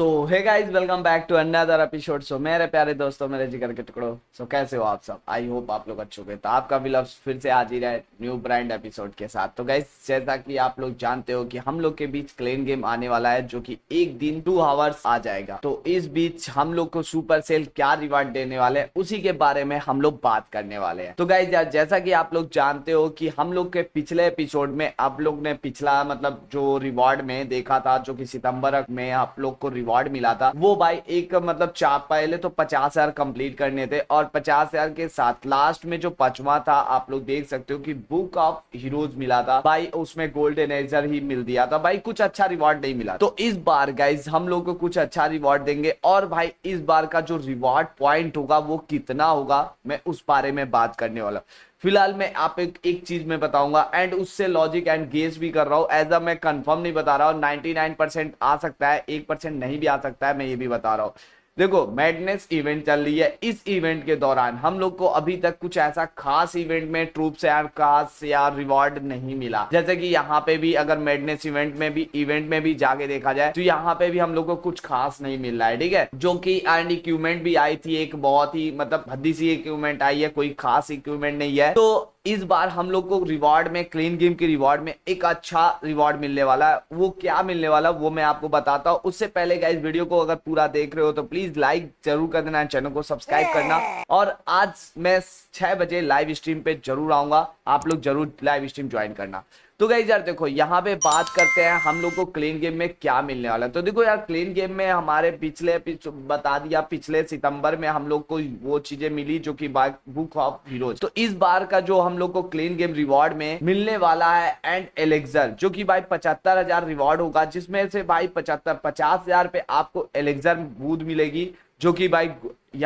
so hey guys welcome back to another episode so मेरे प्यारे दोस्तों मेरे जिगर के टुकड़ों सो so, कैसे हो आप सब आई होप आप लोग अच्छे हो तो आपका भी लव्स फिर से आज ही है न्यू ब्रांड एपिसोड के साथ तो गाइस जैसा कि आप लोग जानते हो कि हम लोग के बीच क्लेन गेम आने वाला है जो कि एक दिन टू आवर्स आ जाएगा तो इस बीच हम लोग को सुपर सेल क्या रिवार्ड देने वाले हैं उसी के बारे में हम लोग बात करने वाले हैं तो गाइज जैसा की आप लोग जानते हो कि हम लोग के पिछले एपिसोड में आप लोग ने पिछला मतलब जो रिवॉर्ड में देखा था जो की सितम्बर में आप लोग को रिवॉर्ड रिवॉर्ड मिला था वो भाई एक मतलब चार पहले तो पचास हजार कंप्लीट करने थे और पचास हजार के साथ लास्ट में जो पचवा था आप लोग देख सकते हो कि बुक ऑफ हीरोज मिला था भाई उसमें गोल्ड एनेजर ही मिल दिया था भाई कुछ अच्छा रिवॉर्ड नहीं मिला तो इस बार गाइज हम लोग को कुछ अच्छा रिवॉर्ड देंगे और भाई इस बार का जो रिवॉर्ड पॉइंट होगा वो कितना होगा मैं उस बारे में बात करने वाला फिलहाल मैं आप एक, एक चीज में बताऊंगा एंड उससे लॉजिक एंड गेस भी कर रहा हूं एज अ मैं कंफर्म नहीं बता रहा हूँ 99 परसेंट आ सकता है एक परसेंट नहीं भी आ सकता है मैं ये भी बता रहा हूँ देखो मैडनेस इवेंट चल रही है इस इवेंट के दौरान हम लोग को अभी तक कुछ ऐसा खास इवेंट में ट्रूप से यार खास यार रिवॉर्ड नहीं मिला जैसे कि यहाँ पे भी अगर मैडनेस इवेंट में भी इवेंट में भी जाके देखा जाए तो यहाँ पे भी हम लोग को कुछ खास नहीं मिल रहा है ठीक है जो की एंड इक्विपमेंट भी आई थी एक बहुत ही मतलब हद्दी सी इक्विपमेंट आई है कोई खास इक्विपमेंट नहीं है तो इस बार हम लोग को रिवॉर्ड में क्लीन गेम के रिवॉर्ड में एक अच्छा रिवॉर्ड मिलने वाला है वो क्या मिलने वाला वो मैं आपको बताता हूँ उससे पहले इस वीडियो को अगर पूरा देख रहे हो तो प्लीज लाइक जरूर कर देना चैनल को सब्सक्राइब करना और आज मैं छह बजे लाइव स्ट्रीम पे जरूर आऊंगा आप लोग जरूर लाइव स्ट्रीम ज्वाइन करना तो गई यार देखो यहाँ पे बात करते हैं हम लोग को क्लीन गेम में क्या मिलने वाला है तो देखो यार क्लीन गेम में हमारे पिछले पिछ, बता दिया पिछले सितंबर में हम लोग को वो चीजें मिली जो कि बुक ऑफ हीरोज तो इस बार का जो हम लोग को क्लीन गेम रिवॉर्ड में मिलने वाला है एंड एलेक्सर जो कि भाई पचहत्तर हजार रिवॉर्ड होगा जिसमें से भाई पचहत्तर पचास हजार पे आपको एलेक्सर बूथ मिलेगी जो कि भाई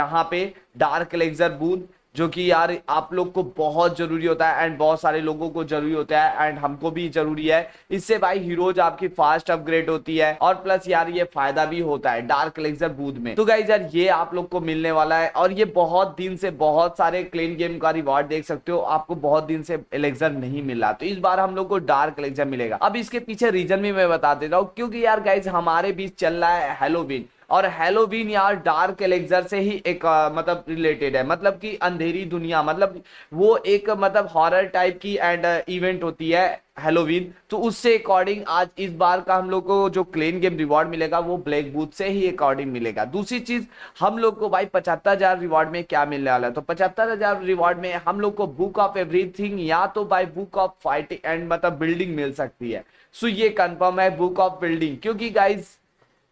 यहाँ पे डार्क एलेक्सर बूथ जो कि यार आप लोग को बहुत जरूरी होता है एंड बहुत सारे लोगों को जरूरी होता है एंड हमको भी जरूरी है इससे भाई हीरोज आपकी फास्ट अपग्रेड होती है और प्लस यार ये फायदा भी होता है डार्क लेक्सर बूथ में तो गाइज यार ये आप लोग को मिलने वाला है और ये बहुत दिन से बहुत सारे क्लेन गेम का रिवार्ड देख सकते हो आपको बहुत दिन से एलेक्सर नहीं मिला तो इस बार हम लोग को डार्क एलेक्सर मिलेगा अब इसके पीछे रीजन भी मैं बता देता हूँ क्योंकि यार गाइज हमारे बीच चल रहा है हेलोविन और हेलोवीन यार डार्क एलेक्जर से ही एक आ, मतलब रिलेटेड है मतलब कि अंधेरी दुनिया मतलब वो एक मतलब हॉरर टाइप की एंड इवेंट होती है हेलोवीन तो उससे अकॉर्डिंग आज इस बार का हम लोग को जो क्लेन गेम रिवॉर्ड मिलेगा वो ब्लैक बूथ से ही अकॉर्डिंग मिलेगा दूसरी चीज हम लोग को भाई पचहत्तर हजार रिवॉर्ड में क्या मिलने वाला है तो पचहत्तर हजार रिवॉर्ड में हम लोग को बुक ऑफ एवरीथिंग या तो by book of fighting and मतलब बिल्डिंग मिल सकती है सो ये कंफर्म है बुक ऑफ बिल्डिंग क्योंकि गाइज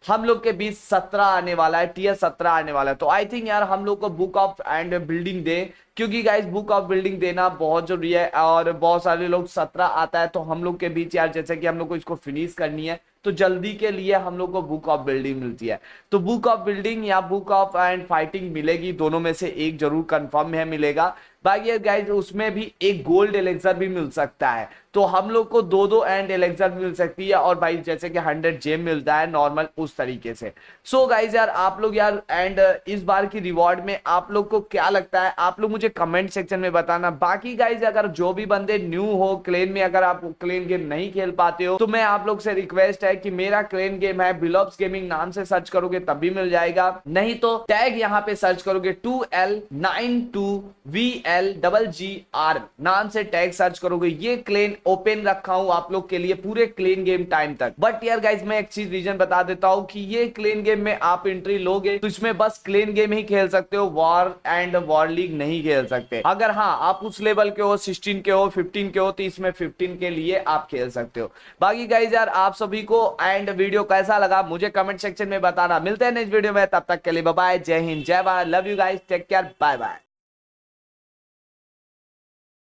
हम लोग के बीच सत्रह आने वाला है टीयर सत्रह आने वाला है तो आई थिंक यार हम लोग को बुक ऑफ एंड बिल्डिंग दे क्योंकि गाइस बुक ऑफ बिल्डिंग देना बहुत जरूरी है और बहुत सारे लोग सत्रह आता है तो हम लोग के बीच यार जैसे कि हम लोग को इसको फिनिश करनी है तो जल्दी के लिए हम लोग को बुक ऑफ बिल्डिंग मिलती है तो बुक ऑफ बिल्डिंग या बुक ऑफ एंड फाइटिंग मिलेगी दोनों में से एक जरूर कंफर्म है मिलेगा बाकी गाइज उसमें भी एक गोल्ड एलेक्सर भी मिल सकता है तो हम लोग को दो दो एंड एलेक्सर मिल सकती है और भाई जैसे कि हंड्रेड जेम मिलता है नॉर्मल उस तरीके से सो so गाइज यार आप लोग यार एंड इस बार की रिवॉर्ड में आप लोग को क्या लगता है आप लोग मुझे कमेंट सेक्शन में बताना बाकी गाइज अगर जो भी बंदे न्यू हो क्लेन में अगर आप क्लेन गेम नहीं खेल पाते हो तो मैं आप लोग से रिक्वेस्ट है कि मेरा क्लेन गेम है बिलोब्स गेमिंग नाम से सर्च करोगे तब भी मिल जाएगा नहीं तो टैग यहाँ पे सर्च करोगे two L nine two V L L double G R नाम से टैग सर्च करोगे ये क्लेन ओपन रखा हूं आप लोग के लिए पूरे क्लेन गेम टाइम तक बट यार गाइज मैं एक चीज रीजन बता देता हूँ कि ये क्लेन गेम में आप एंट्री लोगे तो इसमें बस क्लेन गेम ही खेल सकते हो वॉर एंड वॉर लीग नहीं खेल सकते अगर हाँ आप उस लेवल के हो सिक्सटीन के हो फिफ्टीन के हो तो इसमें फिफ्टीन के लिए आप खेल सकते हो बाकी गाइज यार आप सभी को एंड वीडियो कैसा लगा मुझे कमेंट सेक्शन में बताना मिलते हैं नेक्स्ट वीडियो में तब तक के लिए बाय जय हिंद जय Bharat love you guys take care bye bye